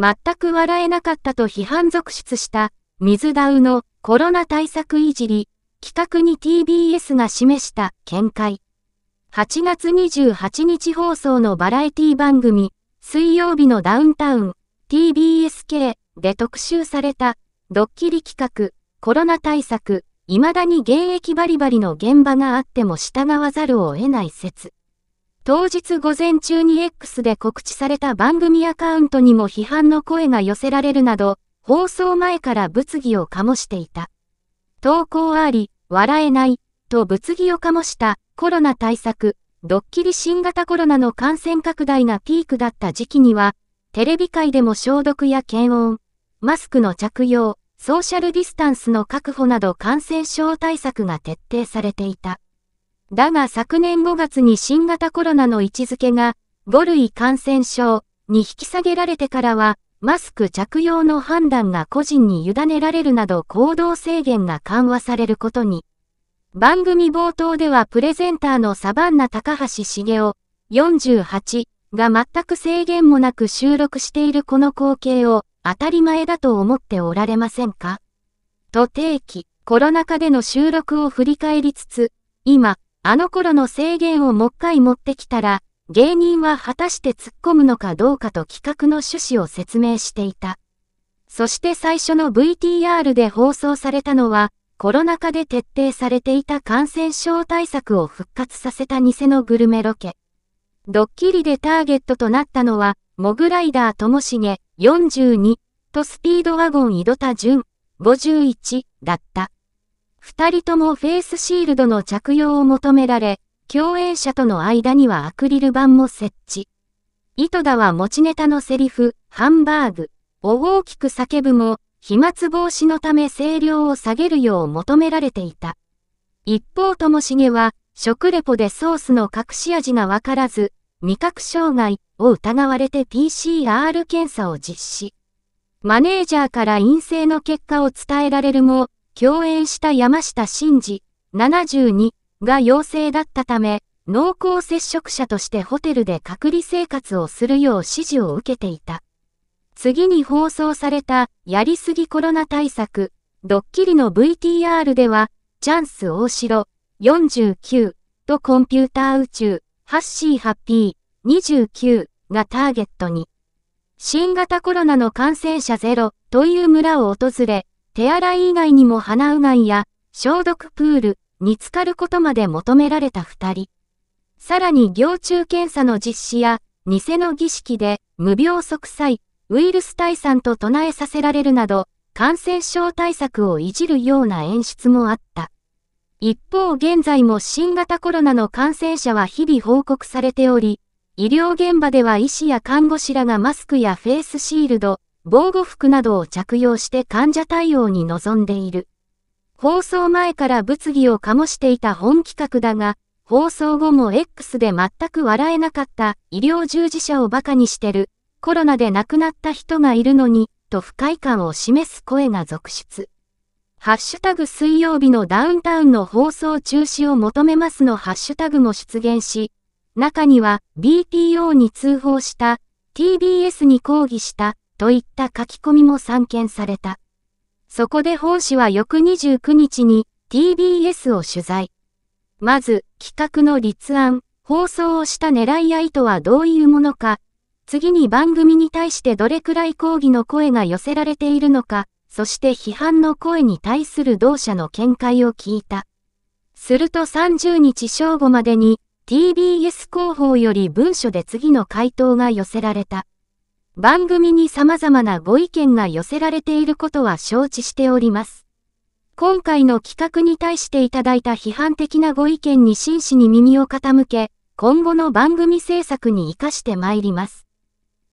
全く笑えなかったと批判続出した水ダウのコロナ対策いじり企画に TBS が示した見解。8月28日放送のバラエティ番組水曜日のダウンタウン TBSK で特集されたドッキリ企画コロナ対策未だに現役バリバリの現場があっても従わざるを得ない説。当日午前中に X で告知された番組アカウントにも批判の声が寄せられるなど、放送前から物議を醸していた。投稿あり、笑えない、と物議を醸したコロナ対策、ドッキリ新型コロナの感染拡大がピークだった時期には、テレビ界でも消毒や検温、マスクの着用、ソーシャルディスタンスの確保など感染症対策が徹底されていた。だが昨年5月に新型コロナの位置づけが5類感染症に引き下げられてからは、マスク着用の判断が個人に委ねられるなど行動制限が緩和されることに。番組冒頭ではプレゼンターのサバンナ高橋茂雄48が全く制限もなく収録しているこの光景を当たり前だと思っておられませんかと定期、コロナ禍での収録を振り返りつつ、今、あの頃の制限をもっかい持ってきたら、芸人は果たして突っ込むのかどうかと企画の趣旨を説明していた。そして最初の VTR で放送されたのは、コロナ禍で徹底されていた感染症対策を復活させた偽のグルメロケ。ドッキリでターゲットとなったのは、モグライダーともしげ42とスピードワゴン井戸田淳51だった。二人ともフェイスシールドの着用を求められ、共演者との間にはアクリル板も設置。糸田は持ちネタのセリフ、ハンバーグを大きく叫ぶも、飛沫防止のため声量を下げるよう求められていた。一方ともしげは、食レポでソースの隠し味がわからず、味覚障害を疑われて PCR 検査を実施。マネージャーから陰性の結果を伝えられるも、共演した山下真司72が陽性だったため、濃厚接触者としてホテルで隔離生活をするよう指示を受けていた。次に放送されたやりすぎコロナ対策、ドッキリの VTR では、チャンス大城49とコンピューター宇宙、ハッシーハッピー29がターゲットに、新型コロナの感染者ゼロという村を訪れ、手洗い以外にも鼻うがいや消毒プールに浸かることまで求められた二人。さらに行中検査の実施や偽の儀式で無病息災、ウイルス退散と唱えさせられるなど感染症対策をいじるような演出もあった。一方現在も新型コロナの感染者は日々報告されており、医療現場では医師や看護師らがマスクやフェイスシールド、防護服などを着用して患者対応に臨んでいる。放送前から物議を醸していた本企画だが、放送後も X で全く笑えなかった医療従事者を馬鹿にしてる、コロナで亡くなった人がいるのに、と不快感を示す声が続出。ハッシュタグ水曜日のダウンタウンの放送中止を求めますのハッシュタグも出現し、中には BPO に通報した、TBS に抗議した、といった書き込みも散見された。そこで報氏は翌29日に TBS を取材。まず、企画の立案、放送をした狙いや意図はどういうものか、次に番組に対してどれくらい抗議の声が寄せられているのか、そして批判の声に対する同社の見解を聞いた。すると30日正午までに TBS 広報より文書で次の回答が寄せられた。番組に様々なご意見が寄せられていることは承知しております。今回の企画に対していただいた批判的なご意見に真摯に耳を傾け、今後の番組制作に活かしてまいります。